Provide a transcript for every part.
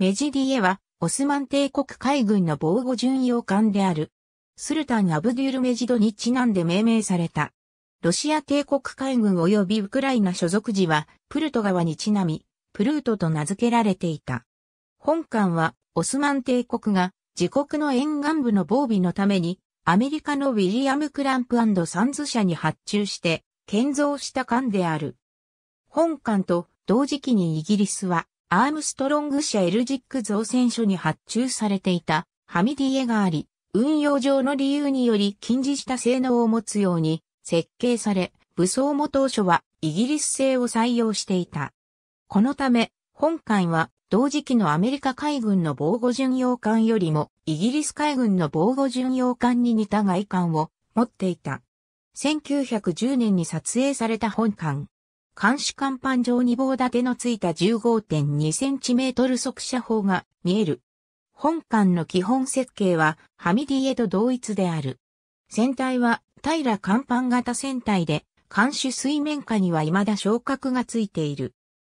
メジディエは、オスマン帝国海軍の防護巡洋艦である、スルタン・アブデュル・メジドにちなんで命名された。ロシア帝国海軍及びウクライナ所属時は、プルト川にちなみ、プルートと名付けられていた。本艦は、オスマン帝国が、自国の沿岸部の防備のために、アメリカのウィリアム・クランプサンズ社に発注して、建造した艦である。本艦と同時期にイギリスはアームストロング社エルジック造船所に発注されていたハミディエがあり、運用上の理由により禁じした性能を持つように設計され、武装も当初はイギリス製を採用していた。このため、本艦は同時期のアメリカ海軍の防護巡洋艦よりもイギリス海軍の防護巡洋艦に似た外観を持っていた。1910年に撮影された本艦。監視甲板上に棒立てのついた 15.2cm 速射砲が見える。本艦の基本設計はハミディエと同一である。船体は平甲板型船体で、艦首水面下には未だ昇格がついている。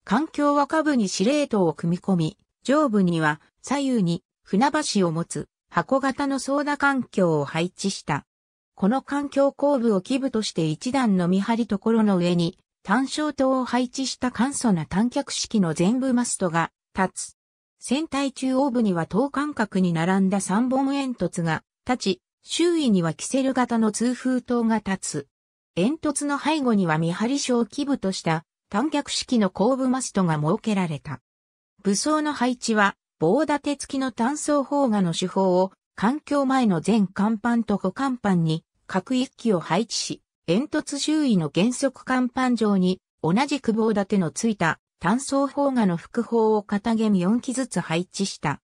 環境は下部に司令塔を組み込み、上部には左右に船橋を持つ箱型の操舵環境を配置した。この環境後部を基部として一段の見張りところの上に単焦灯を配置した簡素な単脚式の全部マストが立つ。船体中央部には等間隔に並んだ3本煙突が立ち、周囲にはキセル型の通風灯が立つ。煙突の背後には見張り小を基部とした単脚式の後部マストが設けられた。武装の配置は棒立て付きの単装砲画の手法を環境前の全甲板と保甲板に各一機を配置し、煙突周囲の原則甲板上に、同じく棒立てのついた単装砲画の副砲を片弦4機ずつ配置した。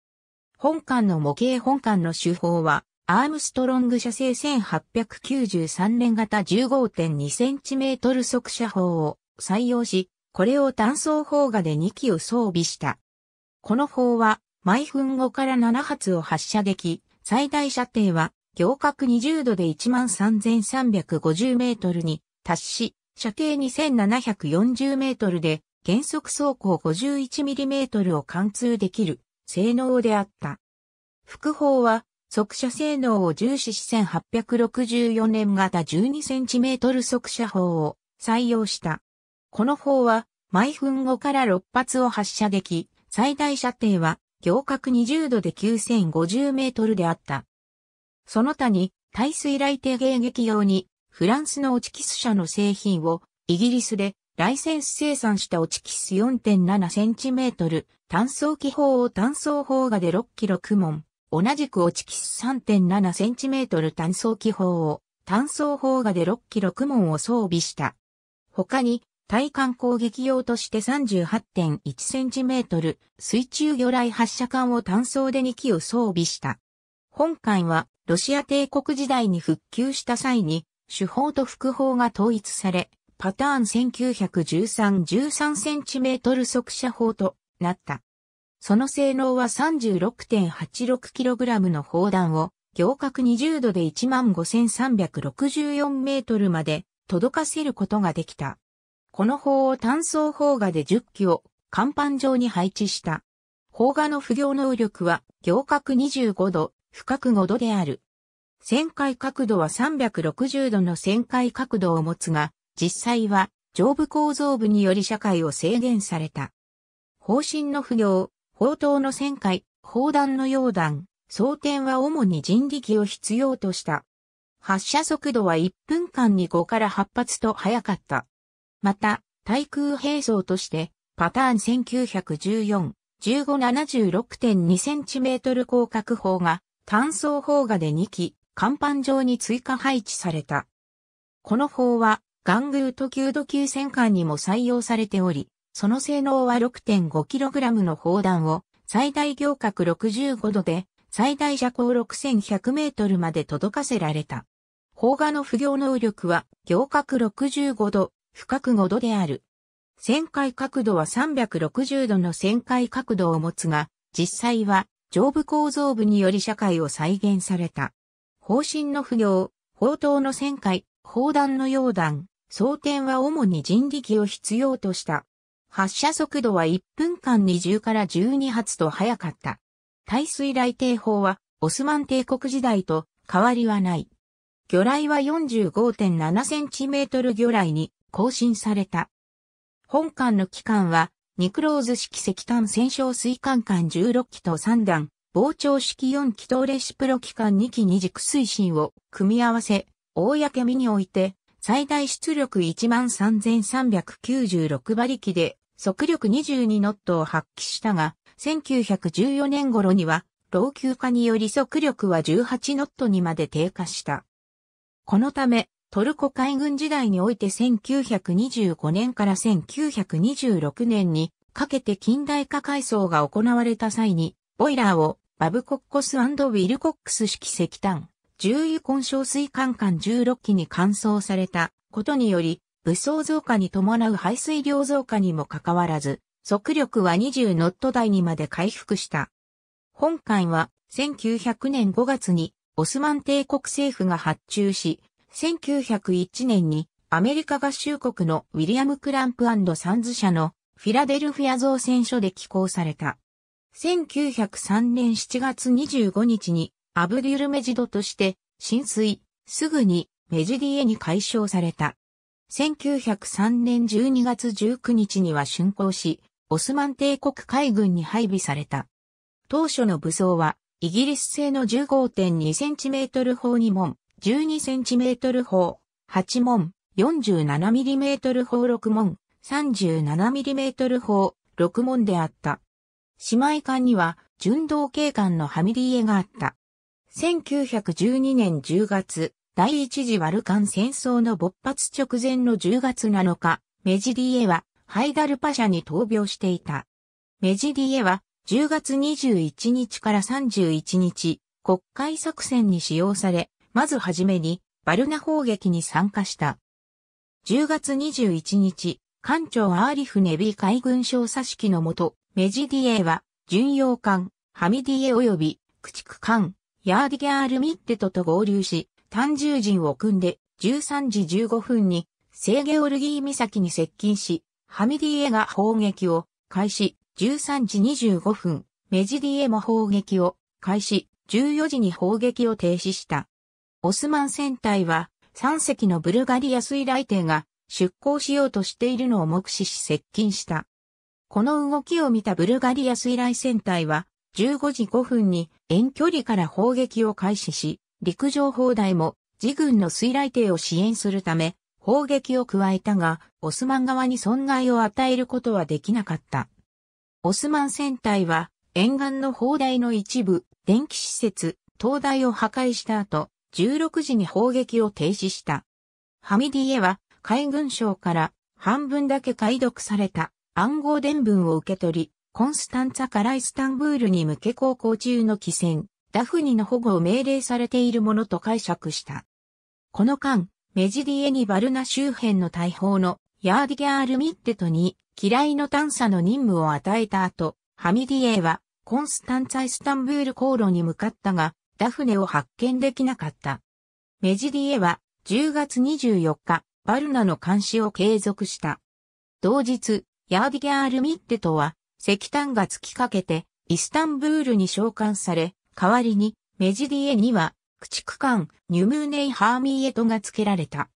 本艦の模型本艦の手法は、アームストロング射程1893年型 15.2cm 速射砲を採用し、これを単装砲画で2機を装備した。この砲は、毎分後から7発を発射でき、最大射程は行角20度で13,350メートルに達し、射程2740メートルで原則走行51ミリメートルを貫通できる性能であった。副砲は速射性能を重視し1864年型12センチメートル速射砲を採用した。この砲は毎分後から6発を発射でき、最大射程は行角20度で9050メートルであった。その他に、耐水雷艇迎撃用に、フランスのオチキス社の製品を、イギリスでライセンス生産したオチキス 4.7cm 単装機砲を単装砲画で6キロ9門、同じくオチキス 3.7cm 単装機砲を単装砲画で6キロ9門を装備した。他に、対艦攻撃用として 38.1cm 水中魚雷発射管を単装で2機を装備した。本館はロシア帝国時代に復旧した際に、主砲と副砲が統一され、パターン1913 13センチメートル速射砲となった。その性能は 36.86kg の砲弾を行角20度で15,364メートルまで届かせることができた。この砲を単装砲画で10機を甲板上に配置した。砲画の不行能力は行角25度不覚5度である。旋回角度は360度の旋回角度を持つが、実際は上部構造部により社会を制限された。方針の不良、砲塔の旋回、砲弾の溶弾、装填は主に人力を必要とした。発射速度は1分間に5から8発と速かった。また、対空兵装として、パターン1914、1576.2センチメートル広角砲が単層砲画で2機、甲板上に追加配置された。この砲は、ガングート級度級戦艦にも採用されており、その性能は 6.5kg の砲弾を最大行角65度で最大射高6 1 0 0ルまで届かせられた。砲画の不行能力は行角65度、深く5度である。旋回角度は360度の旋回角度を持つが、実際は上部構造部により社会を再現された。方針の不要、砲塔の旋回、砲弾の溶弾、装填は主に人力を必要とした。発射速度は1分間に10から12発と早かった。耐水雷艇砲はオスマン帝国時代と変わりはない。魚雷は45.7センチメートル魚雷に更新された。本艦の期間はニクローズ式石炭戦勝水管管16機と3段、膨張式4機とレシプロ機関2機二軸推進を組み合わせ、公みにおいて、最大出力13,396馬力で、速力22ノットを発揮したが、1914年頃には、老朽化により速力は18ノットにまで低下した。このため、トルコ海軍時代において1925年から1926年にかけて近代化改装が行われた際に、ボイラーをバブコッコスウィルコックス式石炭、重油混焼水管管16機に換装されたことにより、武装増加に伴う排水量増加にもかかわらず、速力は20ノット台にまで回復した。本艦は1900年5月にオスマン帝国政府が発注し、1901年にアメリカ合衆国のウィリアム・クランプサンズ社のフィラデルフィア造船所で寄港された。1903年7月25日にアブデュルメジドとして浸水、すぐにメジディエに解消された。1903年12月19日には竣工し、オスマン帝国海軍に配備された。当初の武装は、イギリス製の 15.2cm 砲2門、12cm 砲、8門、47mm 砲6門、37mm 砲、6門であった。姉妹艦には、巡道警官のハミリエがあった。1912年10月、第一次ワルカン戦争の勃発直前の10月7日、メジリエは、ハイダルパ社に闘病していた。メジリエは、10月21日から31日、国会作戦に使用され、まずはじめに、バルナ砲撃に参加した。10月21日、艦長アーリフネビー海軍少佐指揮のもと、メジディエは、巡洋艦、ハミディエ及び、駆逐艦、ヤーディギャールミッテトと合流し、単獣陣を組んで、13時15分に、セーゲオルギー岬に接近し、ハミディエが砲撃を開始、13時25分、メジディエも砲撃を開始、14時に砲撃を停止した。オスマン船隊は3隻のブルガリア水雷艇が出港しようとしているのを目視し接近した。この動きを見たブルガリア水雷船隊は15時5分に遠距離から砲撃を開始し、陸上砲台も自軍の水雷艇を支援するため砲撃を加えたが、オスマン側に損害を与えることはできなかった。オスマン船隊は沿岸の砲台の一部、電気施設、灯台を破壊した後、16時に砲撃を停止した。ハミディエは海軍省から半分だけ解読された暗号伝文を受け取り、コンスタンツァからイスタンブールに向け航行中の機船、ダフニの保護を命令されているものと解釈した。この間、メジディエにバルナ周辺の大砲のヤーディギャールミッテトに嫌いの探査の任務を与えた後、ハミディエはコンスタンツァイスタンブール航路に向かったが、ダフネを発見できなかった。メジディエは10月24日、バルナの監視を継続した。同日、ヤーディギャール・ミッテとは石炭が尽きかけてイスタンブールに召喚され、代わりにメジディエには駆逐艦ニュムーネイ・ハーミーエトが付けられた。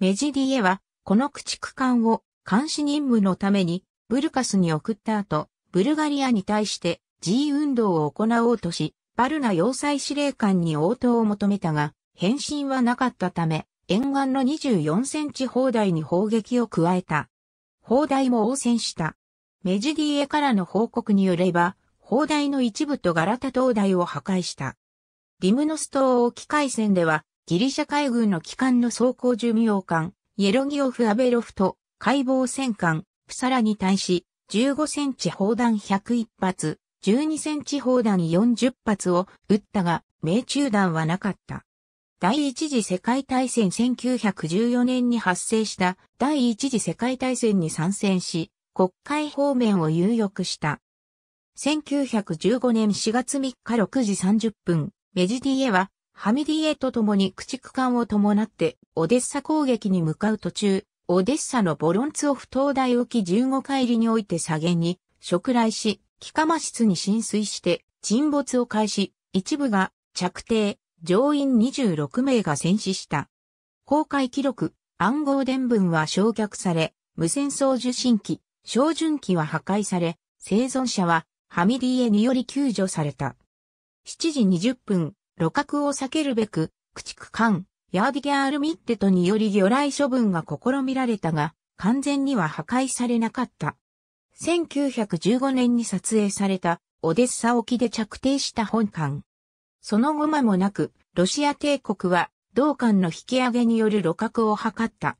メジディエはこの駆逐艦を監視任務のためにブルカスに送った後、ブルガリアに対して G 運動を行おうとし、バルナ要塞司令官に応答を求めたが、返信はなかったため、沿岸の24センチ砲台に砲撃を加えた。砲台も応戦した。メジディエからの報告によれば、砲台の一部とガラタ灯台を破壊した。ディムノス島沖海戦では、ギリシャ海軍の機関の装甲寿命艦、イエロギオフ・アベロフと、解剖戦艦、プサラに対し、15センチ砲弾101発、12センチ砲弾40発を撃ったが、命中弾はなかった。第一次世界大戦1914年に発生した第一次世界大戦に参戦し、国会方面を有力した。1915年4月3日6時30分、メジディエは、ハミディエと共に駆逐艦を伴って、オデッサ攻撃に向かう途中、オデッサのボロンツオフ灯台沖15海里において左舷に、食来し、気化魔室に浸水して沈没を開始、一部が着底、乗員26名が戦死した。公開記録、暗号伝文は焼却され、無線送受信機、照準機は破壊され、生存者はハミディエにより救助された。7時20分、路角を避けるべく、駆逐艦、ヤーディギャールミッテトにより魚雷処分が試みられたが、完全には破壊されなかった。1915年に撮影されたオデッサ沖で着底した本艦。その後間もなく、ロシア帝国は同艦の引き上げによる路獲を図った。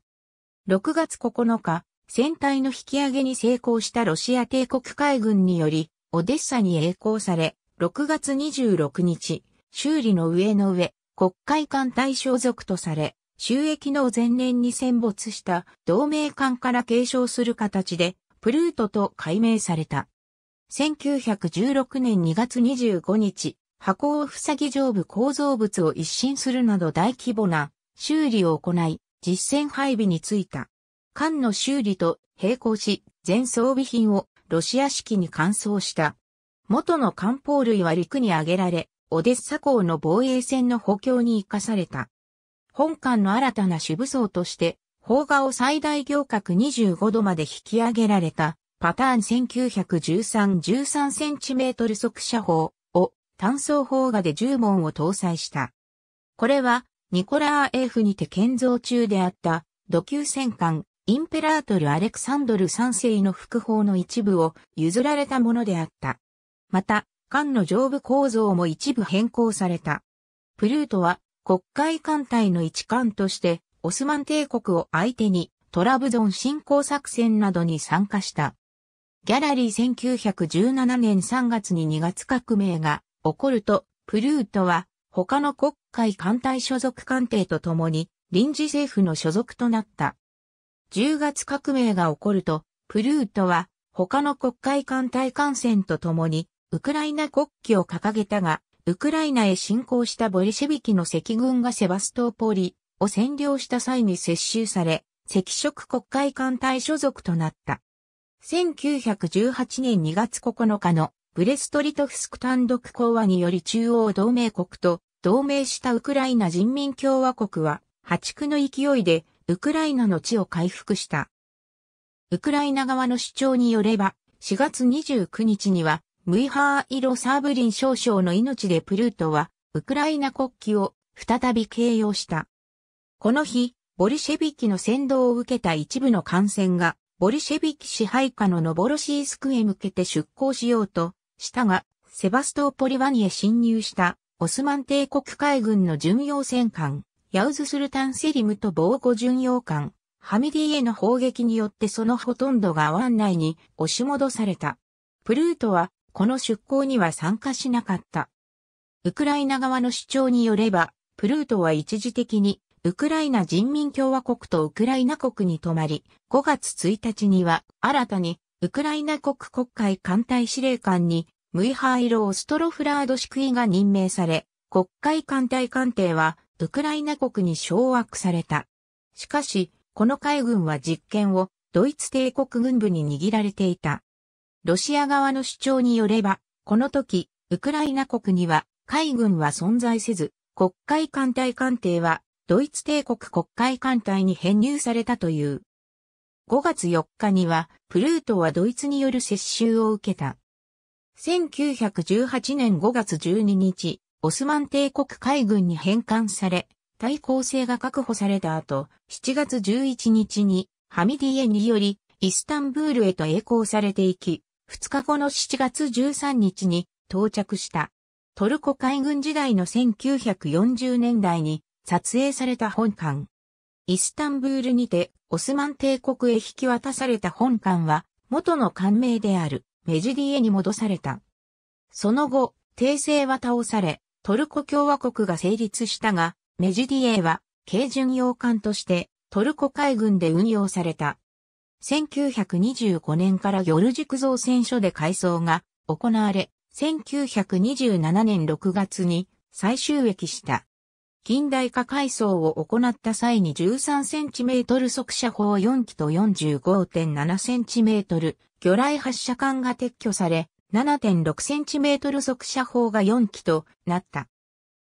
6月9日、船体の引き上げに成功したロシア帝国海軍により、オデッサに栄光され、6月26日、修理の上の上、国会艦隊所属とされ、収益の前年に戦没した同盟艦から継承する形でプルートと改名された。1916年2月25日、箱を塞ぎ上部構造物を一新するなど大規模な修理を行い、実戦配備についた。艦の修理と並行し、全装備品をロシア式に換装した。元の艦砲類は陸に上げられ、オデッサ港の防衛線の補強に生かされた。本艦の新たな主武装として、砲画を最大行角25度まで引き上げられた、パターン1913-13センチメートル速射砲を単装砲画で10門を搭載した。これは、ニコラー F にて建造中であった、土級戦艦、インペラートル・アレクサンドル3世の副砲の一部を譲られたものであった。また、艦の上部構造も一部変更された。プルートは、国会艦隊の一艦として、オスマン帝国を相手にトラブゾン侵攻作戦などに参加した。ギャラリー1917年3月に2月革命が起こると、プルートは他の国会艦隊所属艦艇と共に臨時政府の所属となった。10月革命が起こると、プルートは他の国会艦隊艦船と共にウクライナ国旗を掲げたが、ウクライナへ侵攻したボリシェビキの赤軍がセバストーポリを占領した際に接収され、赤色国会艦隊所属となった。1918年2月9日のブレストリトフスク単独講和により中央同盟国と同盟したウクライナ人民共和国は破竹の勢いでウクライナの地を回復した。ウクライナ側の主張によれば4月29日にはムイハーイロサーブリン少将の命でプルートはウクライナ国旗を再び掲揚した。この日、ボリシェビキの先導を受けた一部の艦船が、ボリシェビキ支配下のノボロシースクへ向けて出港しようと、したが、セバストーポリワニへ侵入した、オスマン帝国海軍の巡洋戦艦、ヤウズスルタンセリムと防護巡洋艦、ハミディへの砲撃によってそのほとんどが湾内に押し戻された。プルートは、この出港には参加しなかった。ウクライナ側の主張によれば、プルートは一時的にウクライナ人民共和国とウクライナ国に泊まり、5月1日には新たにウクライナ国国会艦隊司令官にムイハイロ・オストロフラードシクイが任命され、国会艦隊艦艇はウクライナ国に掌握された。しかし、この海軍は実権をドイツ帝国軍部に握られていた。ロシア側の主張によれば、この時、ウクライナ国には海軍は存在せず、国会艦隊艦艇はドイツ帝国国会艦隊に編入されたという。5月4日には、プルートはドイツによる接収を受けた。1918年5月12日、オスマン帝国海軍に返還され、対抗性が確保された後、7月11日に、ハミディエにより、イスタンブールへと栄光されていき、2日後の7月13日に到着した。トルコ海軍時代の1940年代に撮影された本館。イスタンブールにてオスマン帝国へ引き渡された本館は元の官名であるメジディエに戻された。その後、帝政は倒され、トルコ共和国が成立したが、メジディエは軽巡洋艦としてトルコ海軍で運用された。1925年からヨルジク造船所で改装が行われ、1927年6月に最終駅した。近代化改装を行った際に 13cm 速射砲4機と 45.7cm 魚雷発射管が撤去され、7.6cm 速射砲が4機となった。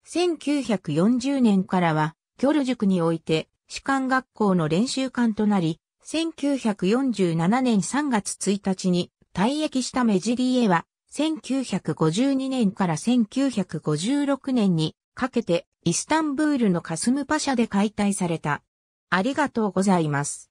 1940年からは、キョル塾において、士官学校の練習館となり、1947年3月1日に退役した目尻へは、1952年から1956年にかけてイスタンブールのカスムパシャで解体された。ありがとうございます。